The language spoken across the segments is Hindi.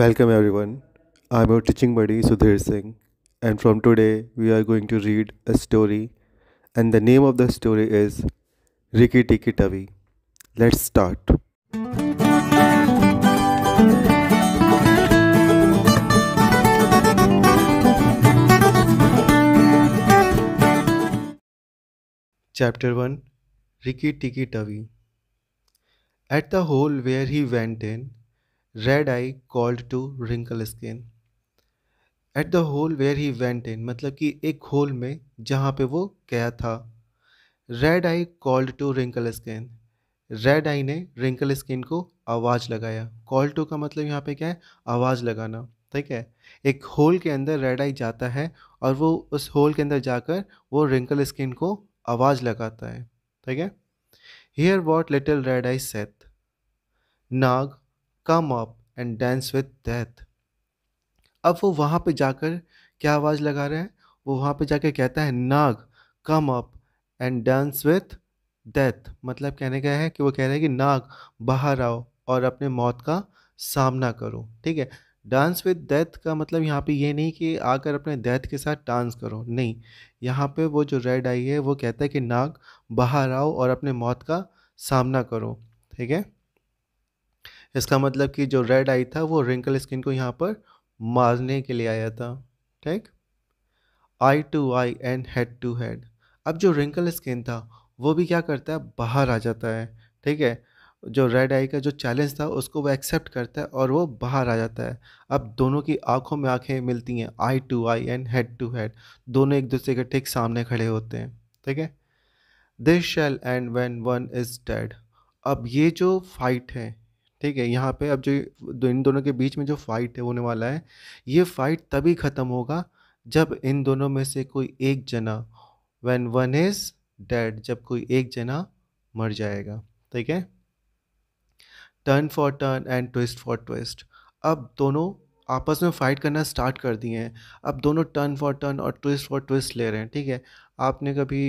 Welcome everyone. I'm your teaching buddy Sudhir Singh and from today we are going to read a story and the name of the story is Rikki Tikki Tavi. Let's start. Chapter 1 Rikki Tikki Tavi At the hole where he went in Red Eye called to Wrinkle Skin at the hole where he went in मतलब कि एक होल में जहाँ पे वो गया था Red Eye called to Wrinkle Skin Red Eye ने रिंकल स्किन को आवाज़ लगाया कॉल टू का मतलब यहाँ पे क्या है आवाज़ लगाना ठीक है एक होल के अंदर रेड आई जाता है और वो उस होल के अंदर जाकर वो रिंकल स्किन को आवाज़ लगाता है ठीक है here what little Red Eye saith Nag come up and dance with death अब वो वहाँ पे जाकर क्या आवाज़ लगा रहे हैं वो वहाँ पे जाकर कहता है Nag come up and dance with death मतलब कहने का है कि वो कह रहे हैं कि नाग बाहर आओ और अपने मौत का सामना करो ठीक है डांस विद डेथ का मतलब यहाँ पे ये नहीं कि आकर अपने डेथ के साथ डांस करो नहीं यहाँ पे वो जो रेड आई है वो कहता है कि नाग बाहर आओ और अपने मौत का सामना करो ठीक है इसका मतलब कि जो रेड आई था वो रिंकल स्किन को यहाँ पर मारने के लिए आया था ठीक eye to eye and head to head अब जो रिंकल स्किन था वो भी क्या करता है बाहर आ जाता है ठीक है जो रेड आई का जो चैलेंज था उसको वो एक्सेप्ट करता है और वो बाहर आ जाता है अब दोनों की आंखों में आंखें मिलती हैं eye to eye and head to head दोनों एक दूसरे के ठीक सामने खड़े होते हैं ठीक है this shall end when one is dead अब ये जो फाइट है ठीक है यहाँ पे अब जो इन दोनों के बीच में जो फाइट है होने वाला है ये फाइट तभी ख़त्म होगा जब इन दोनों में से कोई एक जना वन वन इज़ डेड जब कोई एक जना मर जाएगा ठीक है turn for turn and twist for twist अब दोनों आपस में फ़ाइट करना स्टार्ट कर दिए हैं अब दोनों टर्न फॉर टर्न और ट्विस्ट फॉर ट्विस्ट ले रहे हैं ठीक है आपने कभी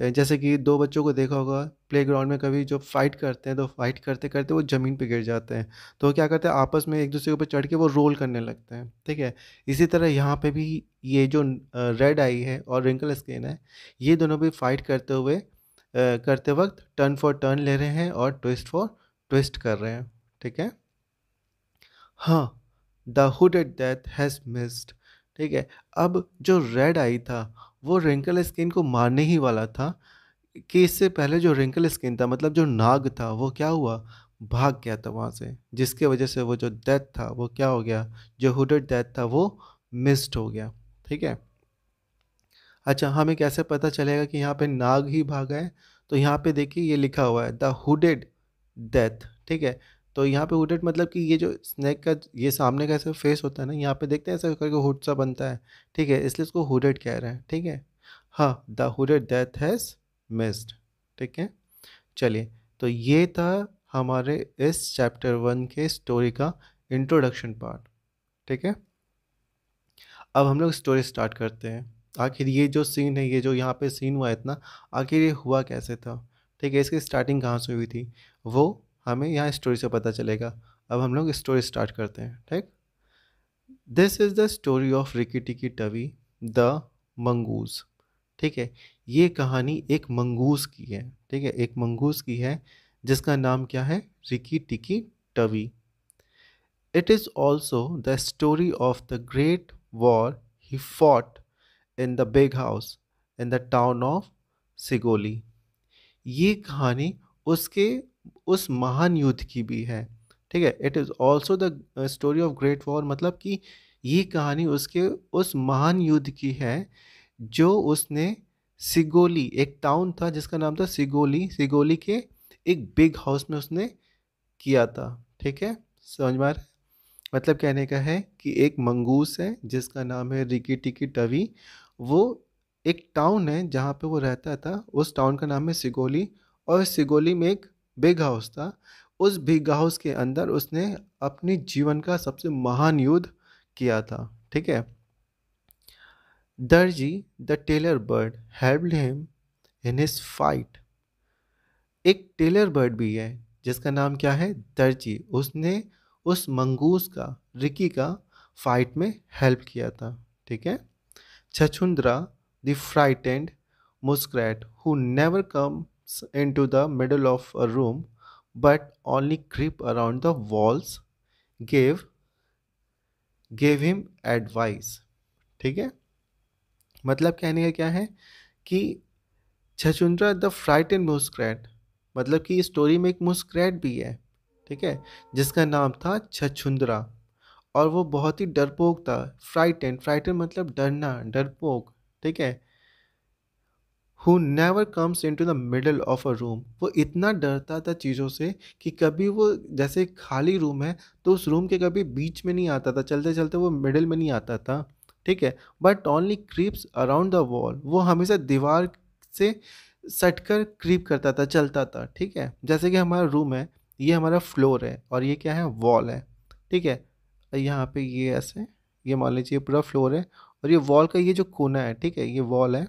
जैसे कि दो बच्चों को देखा होगा प्ले ग्राउंड में कभी जो फाइट करते हैं तो फाइट करते करते वो ज़मीन पे गिर जाते हैं तो क्या करते हैं आपस में एक दूसरे के ऊपर चढ़ के वो रोल करने लगते हैं ठीक है इसी तरह यहाँ पे भी ये जो रेड आई है और रिंकल स्किन है ये दोनों भी फाइट करते हुए करते वक्त टर्न फॉर टर्न ले रहे हैं और ट्विस्ट फॉर ट्विस्ट कर रहे हैं ठीक है हाँ the hooded death has missed ठीक है अब जो रेड आई था वो रिंकल स्किन को मारने ही वाला था कि इससे पहले जो रिंकल स्किन था मतलब जो नाग था वो क्या हुआ भाग गया था वहाँ से जिसके वजह से वो जो डेथ था वो क्या हो गया जो हुडेड डेथ था वो मिस्ड हो गया ठीक है अच्छा हमें कैसे पता चलेगा कि यहाँ पे नाग ही भाग गए तो यहाँ पे देखिए ये लिखा हुआ है द हुडेड डेथ ठीक है तो यहाँ पे हुडेड मतलब कि ये जो स्नैक का ये सामने का ऐसा फेस होता है ना यहाँ पे देखते हैं ऐसा करके हुड सा बनता है ठीक है इसलिए इसको हुडेड कह रहे हैं ठीक है हाँ the hooded death has missed ठीक है चलिए तो ये था हमारे इस चैप्टर वन के स्टोरी का इंट्रोडक्शन पार्ट ठीक है अब हम लोग स्टोरी स्टार्ट करते हैं आखिर ये जो सीन है ये जो यहाँ पे सीन हुआ इतना आखिर ये हुआ कैसे था ठीक है इसकी स्टार्टिंग कहाँ से हुई थी वो हमें यहाँ स्टोरी से पता चलेगा अब हम लोग स्टोरी स्टार्ट करते हैं ठीक this is the story of Rikki Tikki Tavi the mongoose ठीक है ये कहानी एक मंगूस की है ठीक है एक मंगूस की है जिसका नाम क्या है Rikki Tikki Tavi it is also the story of the great war he fought in the big house in the town of Segowlee ये कहानी उसके उस महान युद्ध की भी है ठीक है it is also the story of great war मतलब कि ये कहानी उसके उस महान युद्ध की है जो उसने सिगोली एक टाउन था जिसका नाम था सिगोली सिगोली के एक बिग हाउस में उसने किया था ठीक है समझ मार मतलब कहने का है कि एक मंगूस है जिसका नाम है रिकी टिकी टवी वो एक टाउन है जहाँ पे वो रहता था उस टाउन का नाम है सिगोली और सिगोली में एक बिग हाउस था उस बिग हाउस के अंदर उसने अपने जीवन का सबसे महान युद्ध किया था ठीक है Darzee the tailor bird helped him in his fight एक टेलर बर्ड भी है जिसका नाम क्या है दर्जी उसने उस मंगूस का रिकी का फाइट में हेल्प किया था ठीक है Chuchundra the frightened muskrat who never come into the middle of a room but only creep around the walls gave gave him advice ठीक है मतलब कहने का क्या है कि Chuchundra the frightened muskrat मतलब कि इस स्टोरी में एक मुस्क्रैट भी है ठीक है जिसका नाम था छछुंद्रा और वो बहुत ही डरपोक था फ्राइटेन फ्राइटेन मतलब डरना डरपोक ठीक है who never comes into the middle of a room वो इतना डरता था चीज़ों से कि कभी वो जैसे खाली रूम है तो उस रूम के कभी बीच में नहीं आता था चलते चलते वो मिडल में नहीं आता था ठीक है but only creeps around the wall वो हमेशा दीवार से सट कर क्रीप करता था चलता था ठीक है जैसे कि हमारा रूम है ये हमारा फ्लोर है और ये क्या है वॉल है ठीक है यहाँ पे ये ऐसे ये मान लीजिए पूरा फ्लोर है और ये वॉल का ये जो कोना है ठीक है ये वॉल है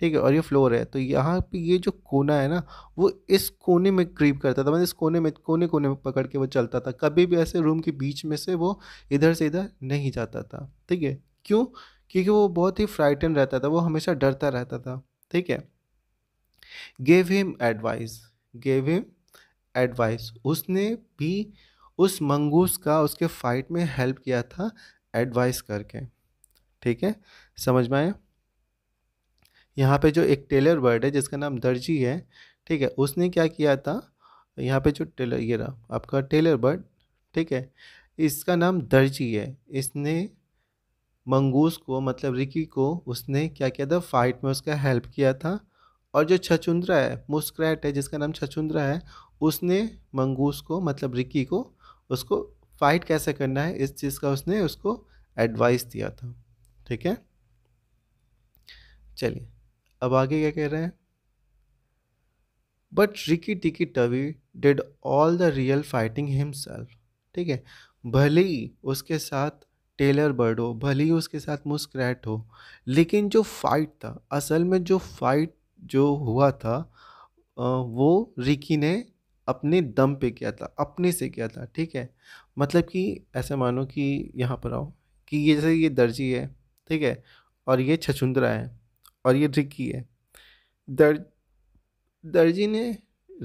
ठीक है और ये फ्लोर है तो यहाँ पे ये जो कोना है ना वो इस कोने में क्रीप करता था मतलब इस कोने में कोने कोने में पकड़ के वो चलता था कभी भी ऐसे रूम के बीच में से वो इधर से इधर नहीं जाता था ठीक है क्यों क्योंकि वो बहुत ही फ्राइटन रहता था वो हमेशा डरता रहता था ठीक है gave him advice gave him advice उसने भी उस मंगूस का उसके फाइट में हेल्प किया था एडवाइस करके ठीक है समझ में आया यहाँ पे जो एक टेलर वर्ड है जिसका नाम दर्जी है ठीक है उसने क्या किया था यहाँ पे जो टेलर ये रहा आपका टेलर बर्ड ठीक है इसका नाम दर्जी है इसने मंगूस को मतलब रिकी को उसने क्या किया था फाइट में उसका हेल्प किया था और जो छचुंद्रा है मुस्क्रैट है जिसका नाम छचुंद्रा है उसने मंगूस को मतलब रिकी को उसको फाइट कैसे करना है इस चीज़ का उसने उसको एडवाइस दिया था ठीक है चलिए अब आगे क्या कह रहे हैं but Rikki Tikki Tavi did all the real fighting himself ठीक है भले ही उसके साथ टेलर बर्ड हो भले ही उसके साथ मुस्क्रैट हो लेकिन जो फाइट था असल में जो फाइट जो हुआ था वो रिकी ने अपने दम पे किया था अपने से किया था ठीक है मतलब कि ऐसे मानो कि यहाँ पर आओ कि ये जैसे ये दर्जी है ठीक है और ये छछुंदरा है और ये रिकी है दर दर्जी ने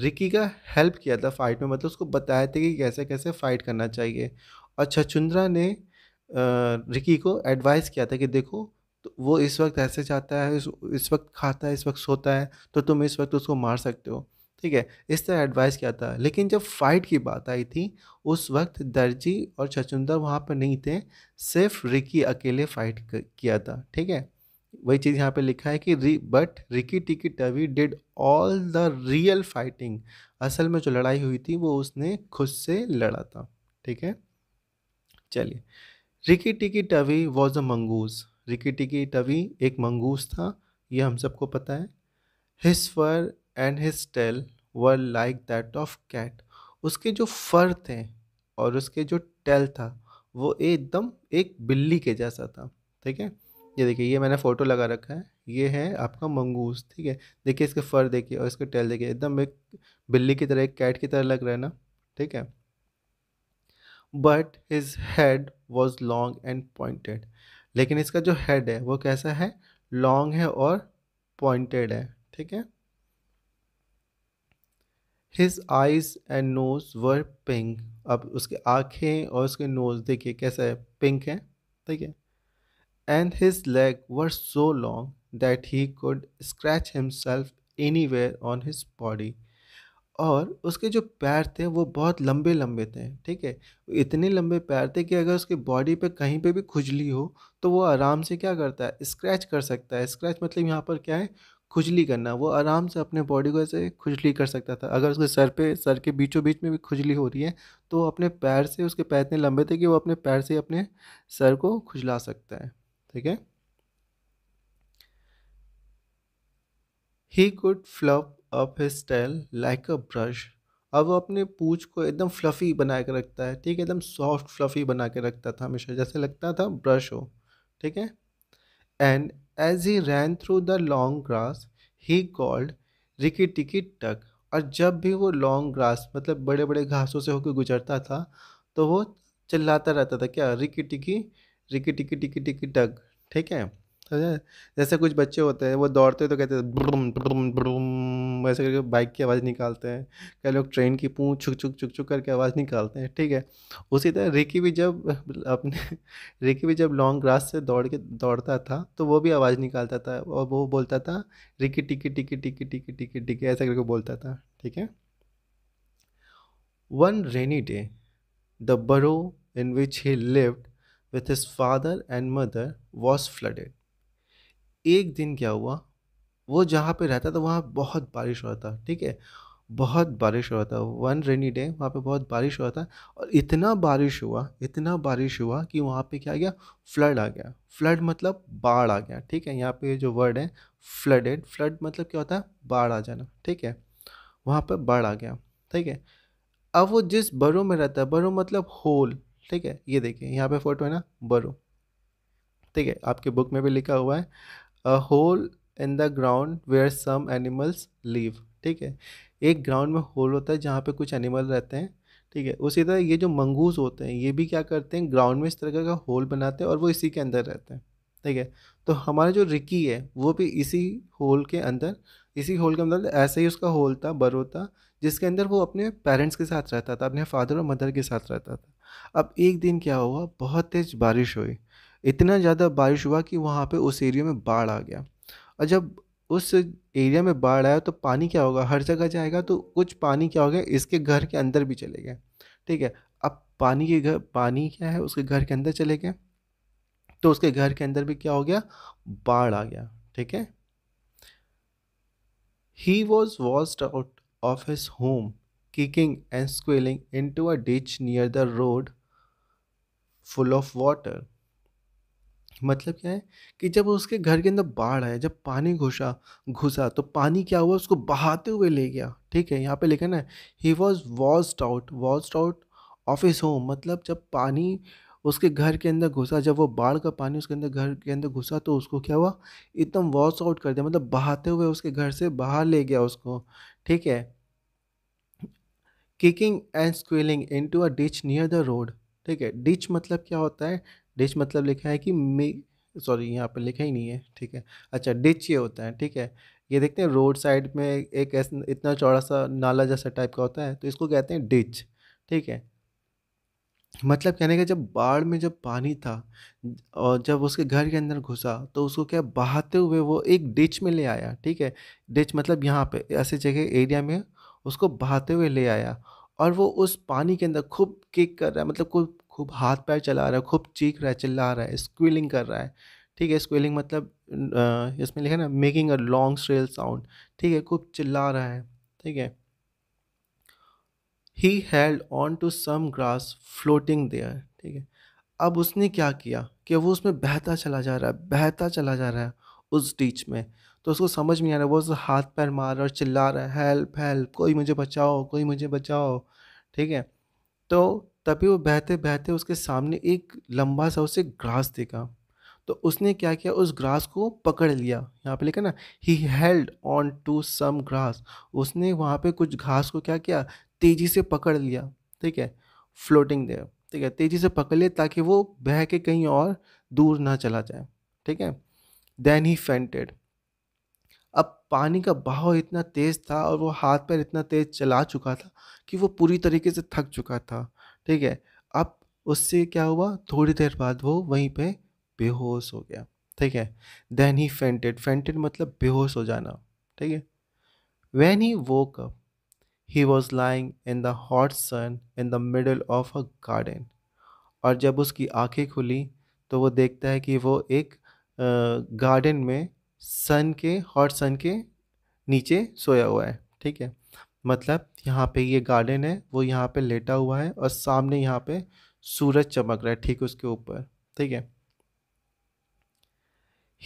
रिकी का हेल्प किया था फाइट में मतलब उसको बताया था कि कैसे कैसे फ़ाइट करना चाहिए और छछुंद्रा ने रिकी को एडवाइस किया था कि देखो तो वो इस वक्त ऐसे जाता है इस, इस वक्त खाता है इस वक्त सोता है तो तुम इस वक्त उसको मार सकते हो ठीक है इस तरह एडवाइस किया था लेकिन जब फाइट की बात आई थी उस वक्त दर्जी और छछुंद्रा वहाँ पर नहीं थे सिर्फ रिकी अकेले फाइट किया था ठीक है वही चीज़ यहाँ पे लिखा है कि री but Rikki Tikki Tavi did all the real fighting असल में जो लड़ाई हुई थी वो उसने खुद से लड़ा था ठीक है चलिए Rikki Tikki Tavi was a mongoose Rikki Tikki Tavi एक मंगूस था ये हम सबको पता है his fur and his tail were like that of cat उसके जो फर थे और उसके जो टेल था वो एकदम एक बिल्ली के जैसा था ठीक है ये देखिए ये मैंने फ़ोटो लगा रखा है ये है आपका मंगूस ठीक है देखिए इसके फर देखिए और इसके टेल देखिए एकदम एक बिल्ली की तरह एक कैट की तरह लग रहा है ना ठीक है but his head was long and pointed लेकिन इसका जो हेड है वो कैसा है लॉन्ग है और पॉइंटेड है ठीक है his eyes and nose were pink अब उसके आँखें और उसके नोज़ देखिए कैसा है पिंक है ठीक है and his leg were so long that he could scratch himself anywhere on his body और उसके जो पैर थे वो बहुत लंबे लंबे थे ठीक है इतने लंबे पैर थे कि अगर उसके बॉडी पे कहीं पे भी खुजली हो तो वो आराम से क्या करता है स्क्रैच कर सकता है स्क्रैच मतलब यहाँ पर क्या है खुजली करना वो आराम से अपने बॉडी को ऐसे खुजली कर सकता था अगर उसके सर पे सर के बीचों बीच में भी खुजली हो रही है तो अपने पैर से उसके पैर इतने लंबे थे कि वो अपने पैर से अपने सर को खुजला सकता है ठीक है he could fluff up his like a brush अब वो अपने पूछ को एकदम फ्लफ़ी बना के रखता है ठीक है एकदम सॉफ्ट फ्लफ़ी बना के रखता था हमेशा जैसे लगता था ब्रश हो ठीक है and as he ran through the long grass he called Rikki Tikki tuck और जब भी वो लॉन्ग ग्रास मतलब बड़े बड़े घासों से होकर गुजरता था तो वो चिल्लाता रहता था क्या रिकी टिकी रिकी टिकी टिकी टिकी टक ठीक है जैसे कुछ बच्चे होते हैं वो दौड़ते हैं तो कहते हैं ब्रुम ब्रुम वैसे करके बाइक की आवाज़ निकालते हैं कई लोग ट्रेन की पूँ छुक छुक छुक छुक करके आवाज़ निकालते हैं ठीक है उसी तरह रिकी भी जब अपने रिकी भी जब लॉन्ग ग्रास से दौड़ के दौड़ता था तो वो भी आवाज़ निकालता था और वो बोलता था रिकी टिकी टिकी टिकी टिकी टिकी टिकी ऐसा करके बोलता था ठीक है one rainy day the burrow in which he lived with his father and mother was flooded एक दिन क्या हुआ वो जहाँ पे रहता था वहाँ बहुत बारिश हुआ था ठीक है बहुत बारिश हुआ था वन रेनी डे वहाँ पे बहुत बारिश हुआ था और इतना बारिश हुआ इतना बारिश हुआ कि वहाँ पे क्या आ गया फ्लड आ गया फ्लड मतलब बाढ़ आ गया ठीक है यहाँ पे जो वर्ड है फ्लडेड फ्लड मतलब क्या होता है बाढ़ आ जाना ठीक है वहाँ पर बाढ़ आ गया ठीक है अब वो जिस बड़ों में रहता है बड़ों मतलब होल ठीक है ये देखिए यहाँ पे फोटो है ना बरो ठीक है आपके बुक में भी लिखा हुआ है a hole in the ground where some animals live ठीक है एक ग्राउंड में होल होता है जहाँ पे कुछ एनिमल रहते हैं ठीक है उसी तरह ये जो मंगूस होते हैं ये भी क्या करते हैं ग्राउंड में इस तरह का होल बनाते हैं और वो इसी के अंदर रहते हैं ठीक है तो हमारा जो रिकी है वो भी इसी होल के अंदर इसी होल के अंदर ऐसे ही उसका होल था बरो था जिसके अंदर वो अपने पेरेंट्स के साथ रहता था अपने फादर और मदर के साथ रहता था अब एक दिन क्या हुआ बहुत तेज़ बारिश हुई इतना ज़्यादा बारिश हुआ कि वहाँ पे उस एरिया में बाढ़ आ गया और जब उस एरिया में बाढ़ आया तो पानी क्या होगा हर जगह जाएगा तो कुछ पानी क्या हो गया इसके घर के अंदर भी चले गए ठीक है अब पानी के घर पानी क्या है उसके घर के अंदर चले गए तो उसके घर के अंदर भी क्या हो गया बाढ़ आ गया ठीक है he was washed out of his home kicking and squealing into a ditch near the road full of water. मतलब क्या है कि जब उसके घर के अंदर बाढ़ आया जब पानी घुसा घुसा तो पानी क्या हुआ उसको बहाते हुए ले गया ठीक है यहाँ पे लिखा ना he was washed out washed out of his home मतलब जब पानी उसके घर के अंदर घुसा जब वो बाढ़ का पानी उसके अंदर घर के अंदर घुसा तो उसको क्या हुआ एकदम वॉश आउट कर दिया मतलब बहाते हुए उसके घर से बाहर ले गया उसको ठीक है kicking and squealing into a ditch near the road ठीक है डिच मतलब क्या होता है डिच मतलब लिखा है कि मे सॉरी यहाँ पर लिखा ही नहीं है ठीक है अच्छा डिच ये होता है ठीक है ये देखते हैं रोड साइड में एक ऐसा इतना चौड़ा सा नाला जैसा टाइप का होता है तो इसको कहते हैं डिच ठीक है मतलब कहने का जब बाढ़ में जब पानी था और जब उसके घर के अंदर घुसा तो उसको क्या बहाते हुए वो एक डिच में ले आया ठीक है डिच मतलब यहाँ पे ऐसे जगह एरिया में उसको बहाते हुए ले आया और वो उस पानी के अंदर खूब किक कर रहा है मतलब खूब खूब हाथ पैर चला रहा है खूब चीख रहा है चिल्ला रहा है स्क्विलिंग कर रहा है ठीक है स्क्विलिंग मतलब इसमें लिखा ना making a long shrill sound ठीक है खूब चिल्ला रहा है ठीक है he held on to some grass floating there ठीक है अब उसने क्या किया कि वो उसमें बहता चला जा रहा है बहता चला जा रहा है उस डीच में तो उसको समझ नहीं आ रहा वो उसको हाथ पैर मार रहा और चिल्ला रहा है हेल्प हेल्प कोई मुझे बचाओ कोई मुझे बचाओ ठीक है तो तभी वो बहते बहते उसके सामने एक लंबा सा उसे ग्रास देखा तो उसने क्या किया उस ग्रास को पकड़ लिया यहाँ पे लिखा ना he held on to some grass उसने वहाँ पे कुछ घास को क्या किया तेज़ी से पकड़ लिया ठीक है फ्लोटिंग देयर ठीक है तेज़ी से पकड़ लिया ताकि वो बह के कहीं और दूर ना चला जाए ठीक है देन ही फेंटेड पानी का बहाव इतना तेज़ था और वो हाथ पैर इतना तेज़ चला चुका था कि वो पूरी तरीके से थक चुका था ठीक है अब उससे क्या हुआ थोड़ी देर बाद वो वहीं पे बेहोश हो गया ठीक है देन ही फेंटेड फेंटेड मतलब बेहोश हो जाना ठीक है when he woke up he was lying in the hot sun in the middle of a garden और जब उसकी आंखें खुली तो वो देखता है कि वो एक गार्डन में सन के हॉट सन के नीचे सोया हुआ है ठीक है मतलब यहाँ पे ये गार्डन है वो यहाँ पे लेटा हुआ है और सामने यहाँ पे सूरज चमक रहा है ठीक उसके ऊपर ठीक है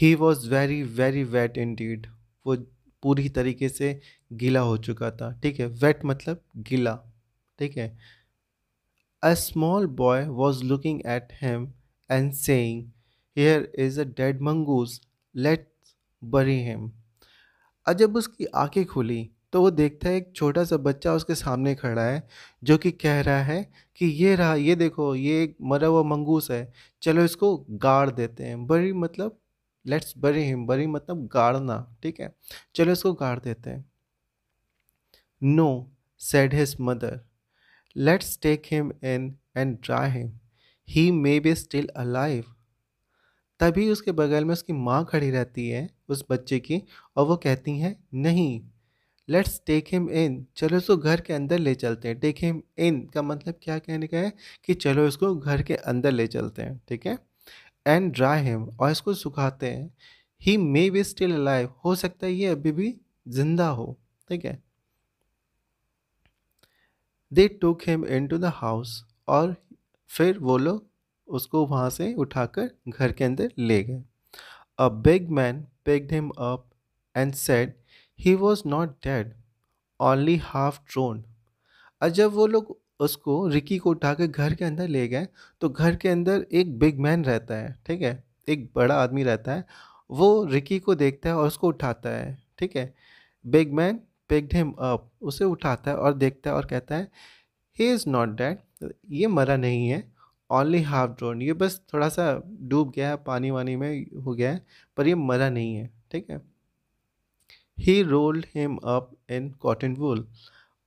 he was very very wet indeed वो पूरी तरीके से गीला हो चुका था ठीक है वेट मतलब गीला ठीक है a small boy was looking at him and saying here is a dead mongoose let bury him और जब उसकी आंखें खुली तो वो देखता है एक छोटा सा बच्चा उसके सामने खड़ा है जो कि कह रहा है कि ये रहा ये देखो ये एक मरा हुआ मंगूस है चलो इसको गाड़ देते हैं बरी मतलब लेट्स बरी हिम बरी मतलब गाड़ना ठीक है चलो इसको गाड़ देते हैं no said his mother let's take him in and dry him he may be still alive तभी उसके बगल में उसकी माँ खड़ी रहती है उस बच्चे की और वो कहती हैं नहीं लेट्स टेक हिम इन चलो इसको घर के अंदर ले चलते हैं टेक हिम इन का मतलब क्या कहने का है कि चलो इसको घर के अंदर ले चलते हैं ठीक है एंड ड्राई हिम और इसको सुखाते हैं he may be still alive हो सकता है ये अभी भी जिंदा हो ठीक है they took him into the house और फिर वो लोग उसको वहाँ से उठाकर घर के अंदर ले गए a big man picked him up and said he was not dead only half drowned और जब वो लोग उसको रिकी को उठा के घर के अंदर ले गए तो घर के अंदर एक बिग मैन रहता है ठीक है एक बड़ा आदमी रहता है वो रिकी को देखता है और उसको उठाता है ठीक है big man picked him up उसे उठाता है और देखता है और कहता है ही इज़ नॉट डैड ये मरा नहीं है ओनली हाफ ड्रोन ये बस थोड़ा सा डूब गया है पानी वानी में हो गया है पर ये मरा नहीं है ठीक है he rolled him up in cotton wool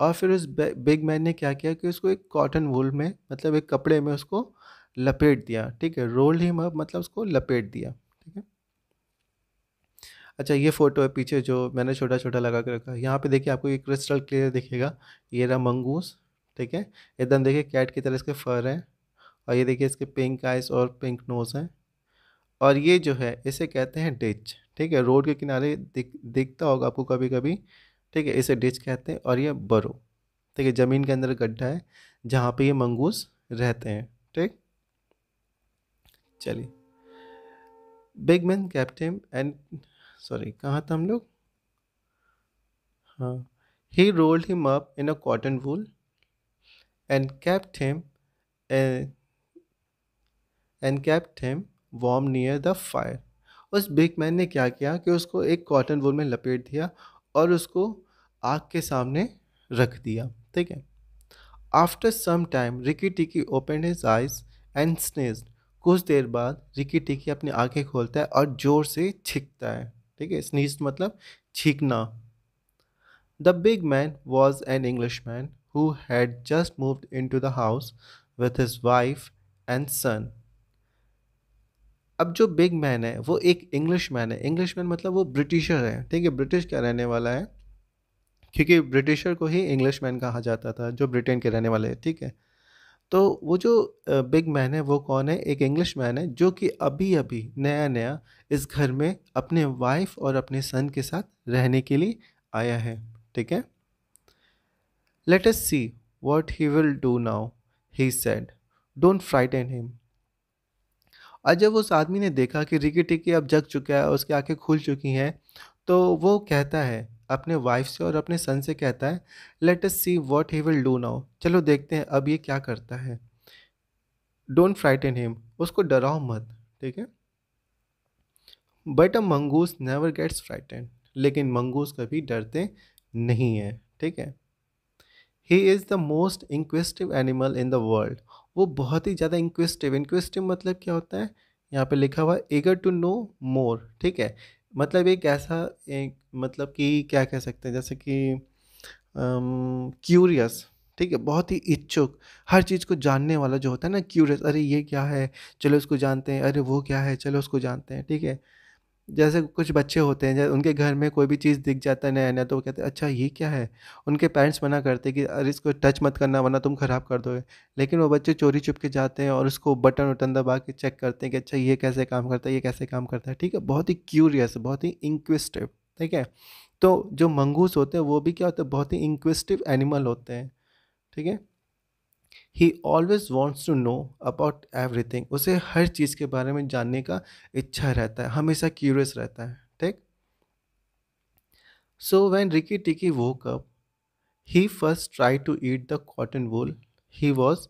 और फिर उस बिग मैन ने क्या किया कि उसको एक कॉटन वूल में मतलब एक कपड़े में उसको लपेट दिया ठीक है रोल्ड हिम अप मतलब उसको लपेट दिया ठीक है अच्छा ये फ़ोटो है पीछे जो मैंने छोटा छोटा लगा कर रखा है यहाँ पे देखिए आपको ये क्रिस्टल क्लियर दिखेगा ये रहा मंगूस ठीक है एकदम देखिए कैट की तरह इसके फर हैं और ये देखिए इसके पिंक आइस और पिंक नोज़ हैं और ये जो है इसे कहते हैं डिच ठीक है रोड के किनारे दिख दिखता होगा आपको कभी कभी ठीक है इसे डिच कहते हैं और ये बरो ठीक है ज़मीन के अंदर गड्ढा है जहाँ पे ये मंगूस रहते हैं ठीक चलिए big man captain and sorry कहाँ था हम लोग हाँ he rolled him up in a cotton wool and captain him and kept him warm near the fire उस बिग मैन ने क्या किया कि उसको एक कॉटन वूल में लपेट दिया और उसको आग के सामने रख दिया ठीक है after some time Rikki Tikki open his eyes and sneezed कुछ देर बाद रिकी टिकी अपनी आंखें खोलता है और ज़ोर से छिकता है ठीक है स्नीज मतलब छींकना the big man was an English man who had just moved into the house with his wife and son अब जो बिग मैन है वो एक इंग्लिश मैन है इंग्लिश मैन मतलब वो ब्रिटिशर है ठीक है ब्रिटिश का रहने वाला है क्योंकि ब्रिटिशर को ही इंग्लिश मैन कहा जाता था जो ब्रिटेन के रहने वाले हैं ठीक है तो वो जो बिग मैन है वो कौन है एक इंग्लिश मैन है जो कि अभी अभी नया नया इस घर में अपने वाइफ और अपने सन के साथ रहने के लिए आया है ठीक है let us see what he will do now he said don't frighten him और जब उस आदमी ने देखा कि रिकी टिकी अब जग चुका है उसकी आंखें खुल चुकी हैं तो वो कहता है अपने वाइफ से और अपने सन से कहता है let us see what he will do now चलो देखते हैं अब ये क्या करता है डोंट फ्राइटन हिम उसको डराओ मत ठीक है but a mongoose never gets frighten लेकिन मंगूस कभी डरते नहीं है ठीक है he is the most inquisitive animal in the world वो बहुत ही ज़्यादा इंक्वेस्टिव इंक्वेस्टिव मतलब क्या होता है यहाँ पे लिखा हुआ एगर टू नो मोर ठीक है मतलब एक ऐसा एक मतलब कि क्या कह सकते हैं जैसे कि क्यूरियस ठीक है बहुत ही इच्छुक हर चीज़ को जानने वाला जो होता है ना क्यूरियस अरे ये क्या है चलो इसको जानते हैं अरे वो क्या है चलो उसको जानते हैं ठीक है जैसे कुछ बच्चे होते हैं जैसे उनके घर में कोई भी चीज़ दिख जाता है नया नया तो वो कहते हैं अच्छा ये क्या है उनके पेरेंट्स मना करते हैं कि अरे इसको टच मत करना वरना तुम ख़राब कर दोगे लेकिन वो बच्चे चोरी चुप के जाते हैं और उसको बटन वटन दबा के चेक करते हैं कि अच्छा ये कैसे काम करता है ये कैसे काम करता है ठीक है बहुत ही क्यूरियस बहुत ही इंक्विस्टिव ठीक है तो जो मंगूस होते हैं वो भी क्या होते हैं बहुत ही इंक्विस्टिव एनिमल होते हैं ठीक है he always wants to know about everything उसे हर चीज़ के बारे में जानने का इच्छा रहता है हमेशा क्यूरियस रहता है ठीक so when Rikki Tikki woke up he first try to eat the cotton wool he was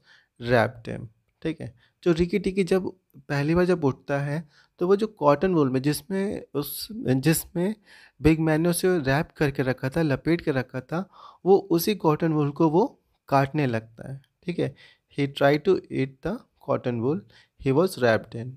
wrap him ठीक है जो रिकी टिकी जब पहली बार जब उठता है तो वो जो कॉटन वूल में जिसमें उस जिसमें बिग मैन ने उसे रैप करके रखा था लपेट के रखा था वो उसी कॉटन वोल को वो काटने लगता है ठीक है he try to eat the cotton wool he was wrapped in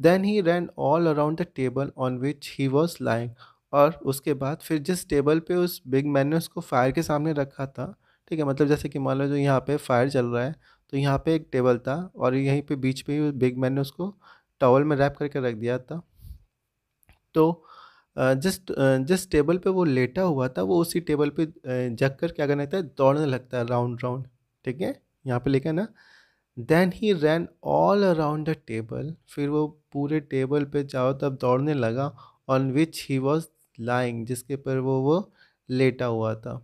then he ran all around the table on which he was lying और उसके बाद फिर जिस टेबल पे उस बिग मैन ने उसको फायर के सामने रखा था ठीक है मतलब जैसे कि मान लो जो यहाँ पे फायर चल रहा है तो यहाँ पे एक टेबल था और यहीं पे बीच पे ही उस बिग मैन ने उसको टॉवल में रैप करके रख दिया था तो जिस जिस टेबल पे वो लेटा हुआ था वो उसी टेबल पे जग कर क्या करने लगता तो है दौड़ने लगता है राउंड राउंड ठीक है यहाँ पे लिखा ना then he ran all around the table फिर वो पूरे टेबल पे चारों तब दौड़ने लगा on which he was lying जिसके पर वो वो लेटा हुआ था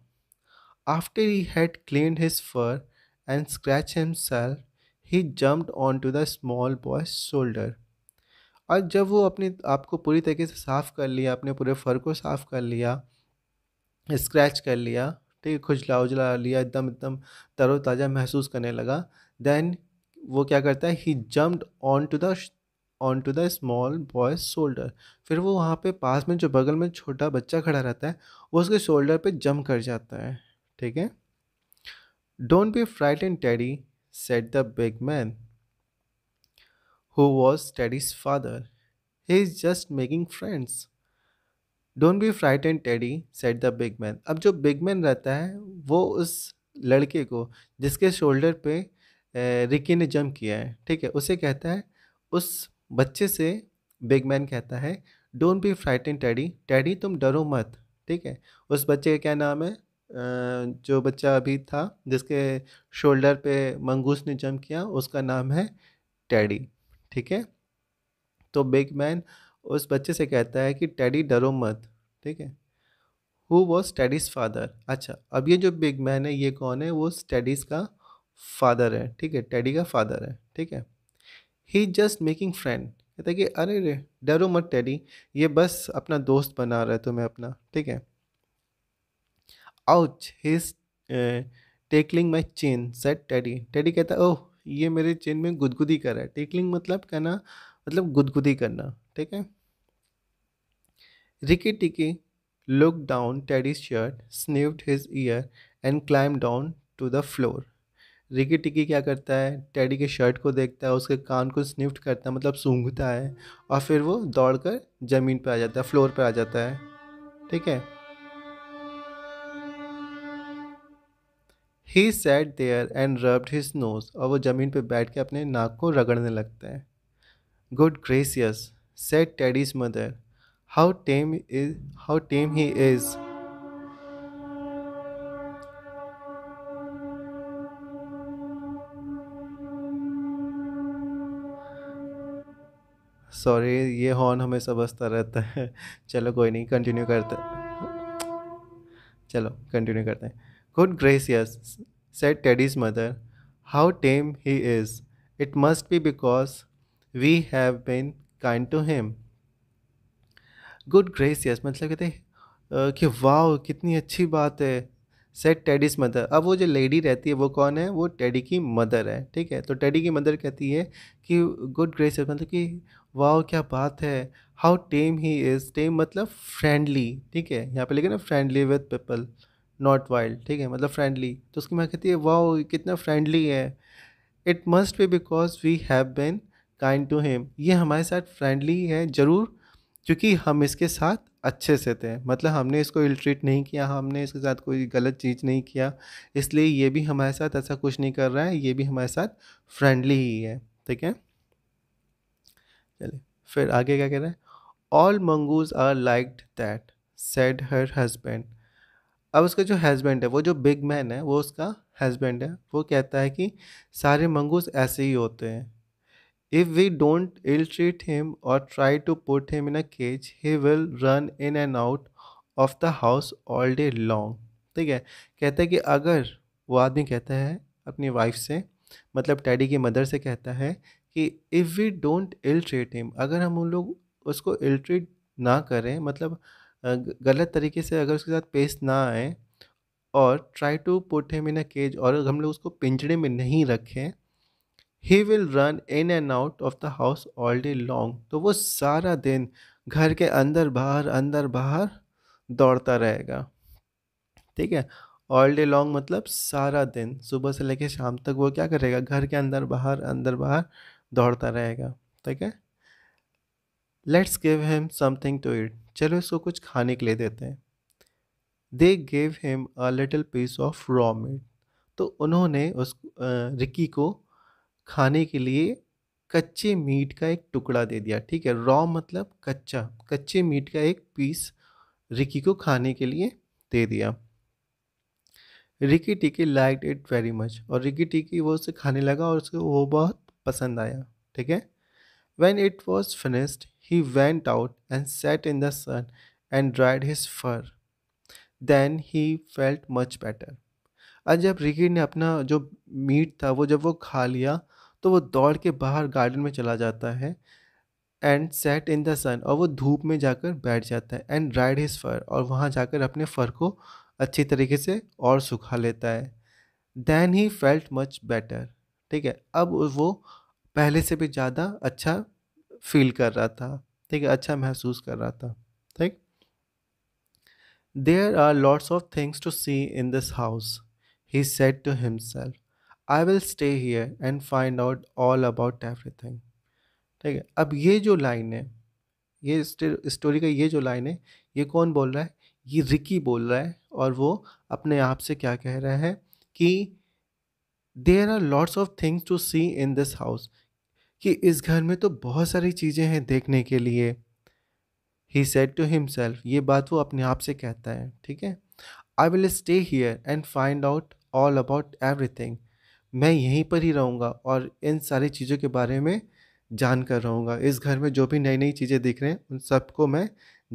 after he had clean his fur and scratch self he jumped on to the small boy shoulder और जब वो अपने आप को पूरी तरीके से साफ़ कर लिया अपने पूरे फर को साफ़ कर लिया स्क्रैच कर लिया ठीक है खुजला उजला लिया एकदम एकदम तरोताज़ा महसूस करने लगा देन वो क्या करता है he jumped on to the on to the small boy's shoulder फिर वो वहाँ पे पास में जो बगल में छोटा बच्चा खड़ा रहता है वो उसके शोल्डर पे जम कर जाता है ठीक है don't be fright and Teddy said the big man who was Teddy's father he is just making friends don't be fright and Teddy said the big man अब जो बिग मैन रहता है वो उस लड़के को जिसके शोल्डर पे रिकी ने जंप किया है ठीक है उसे कहता है उस बच्चे से बिग मैन कहता है don't be fright and Teddy Teddy तुम डरो मत ठीक है उस बच्चे का क्या नाम है जो बच्चा अभी था जिसके शोल्डर पे मंगूस ने जंप किया उसका नाम है टैडी ठीक है तो बिग मैन उस बच्चे से कहता है कि टैडी डरो मत ठीक है हु वॉज टैडीज़ फादर अच्छा अब ये जो बिग मैन है ये कौन है वो स्टडीज़ का फादर है ठीक है टैडी का फादर है ठीक है ही जस्ट मेकिंग फ्रेंड कहता है कि अरे रे डरो मत टैडी ये बस अपना दोस्त बना रहा है तुम्हें अपना ठीक है ouch he tickling my chin said Teddy टैडी कहता है ओह ये मेरे चेन में गुदगुदी कर रहा है टेकलिंग मतलब कहना मतलब गुदगुदी करना ठीक है Rikki Tikki look down Teddy shirt sniffed his ear and climb down to the floor Rikki Tikki क्या करता है टैडी के शर्ट को देखता है उसके कान को स्निफ्ट करता है मतलब सूंघता है और फिर वो दौड़कर ज़मीन पर आ जाता है फ्लोर पर आ जाता है ठीक है he sat there and rubbed his nose और वो ज़मीन पर बैठ के अपने नाक को रगड़ने लगता है Good gracious, said Teddy's mother. How tame is how tame he is. Sorry ये हॉर्न हमेशा बजता रहता है चलो कोई नहीं कंटिन्यू करते चलो कंटिन्यू करते हैं good gracious said Teddy's mother how tame he is it must be because we have been kind to him good gracious मतलब कहते हैं कि वाह कितनी अच्छी बात है सेट टेडीज मदर अब वो जो लेडी रहती है वो कौन है वो टेडी की मदर है ठीक है तो टेडी की मदर कहती है कि गुड ग्रेस मतलब कि वाह क्या बात है हाउ टेम ही इज़ टेम मतलब फ्रेंडली ठीक है यहाँ पे लिखे ना friendly with people not wild ठीक है मतलब फ्रेंडली तो उसकी माँ कहती है वाह कितना फ्रेंडली है it must be because we have been kind to him ये हमारे साथ फ्रेंडली है ज़रूर क्योंकि हम इसके साथ अच्छे से थे मतलब हमने इसको इल ट्रीट नहीं किया हमने इसके साथ कोई गलत चीज़ नहीं किया इसलिए ये भी हमारे साथ ऐसा कुछ नहीं कर रहा है ये भी हमारे साथ फ्रेंडली ही है ठीक है चलिए फिर आगे क्या कह रहे हैं all mongoose are like that said her husband अब उसका जो हस्बैंड है वो जो बिग मैन है वो उसका हस्बैंड है वो कहता है कि सारे मंगूज ऐसे ही होते हैं if we don't ill treat him और try to put him in a cage he will run in and out of the house all day long ठीक है कहते हैं कि अगर वो आदमी कहता है अपनी वाइफ से मतलब टैडी की मदर से कहता है कि if we don't ill treat him अगर हम उन लोग उसको इल ट्रीट ना करें मतलब गलत तरीके से अगर उसके साथ पेश ना आए और try to put him in a cage और हम लोग उसको पिंजड़े में नहीं रखें he will run in and out of the house all day long तो वो सारा दिन घर के अंदर बाहर अंदर बाहर दौड़ता रहेगा ठीक है ऑल डे लॉन्ग मतलब सारा दिन सुबह से लेकर शाम तक वो क्या करेगा घर के अंदर बाहर अंदर बाहर दौड़ता रहेगा ठीक है let's give him something to eat चलो इसको कुछ खाने के लिए देते हैं दे give him a little piece of raw meat तो उन्होंने उस रिकी को खाने के लिए कच्चे मीट का एक टुकड़ा दे दिया ठीक है रॉ मतलब कच्चा कच्चे मीट का एक पीस रिकी को खाने के लिए दे दिया Rikki Tikki like it very much और रिकी टिकी वो उसे खाने लगा और उसको वो बहुत पसंद आया ठीक है when it was finished he went out and sat in the sun and dried his fur then he felt much better और जब रिकी ने अपना जो मीट था वो जब वो खा लिया तो वो दौड़ के बाहर गार्डन में चला जाता है and sat in the sun और वो धूप में जाकर बैठ जाता है एंड राइड हिज फर और वहाँ जाकर अपने फर को अच्छी तरीके से और सुखा लेता है then he felt much better ठीक है अब वो पहले से भी ज़्यादा अच्छा फील कर रहा था ठीक है अच्छा महसूस कर रहा था ठीक there are lots of things to see in this house he said to himself I will stay here and find out all about everything ठीक है अब ये जो लाइन है ये स्टोरी का ये जो लाइन है ये कौन बोल रहा है ये रिकी बोल रहा है और वो अपने आप से क्या कह रहा है कि there are lots of things to see in this house कि इस घर में तो बहुत सारी चीज़ें हैं देखने के लिए ही सेट टू हिमसेल्फ ये बात वो अपने आप से कहता है ठीक है I will stay here and find out all about everything मैं यहीं पर ही रहूँगा और इन सारी चीज़ों के बारे में जानकर रहूँगा इस घर में जो भी नई नई चीज़ें दिख रहे हैं उन सबको मैं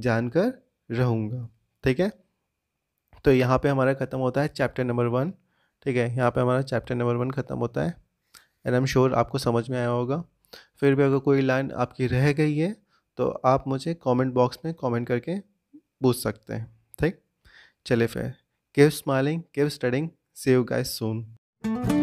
जानकर रहूँगा ठीक है तो यहाँ पे हमारा ख़त्म होता है चैप्टर नंबर वन ठीक है यहाँ पे हमारा चैप्टर नंबर वन ख़त्म होता है एंड आई एम श्योर आपको समझ में आया होगा फिर भी अगर कोई लाइन आपकी रह गई है तो आप मुझे कमेंट बॉक्स में कमेंट करके पूछ सकते हैं ठीक चले फिर keep smiling keep studying see you guys soon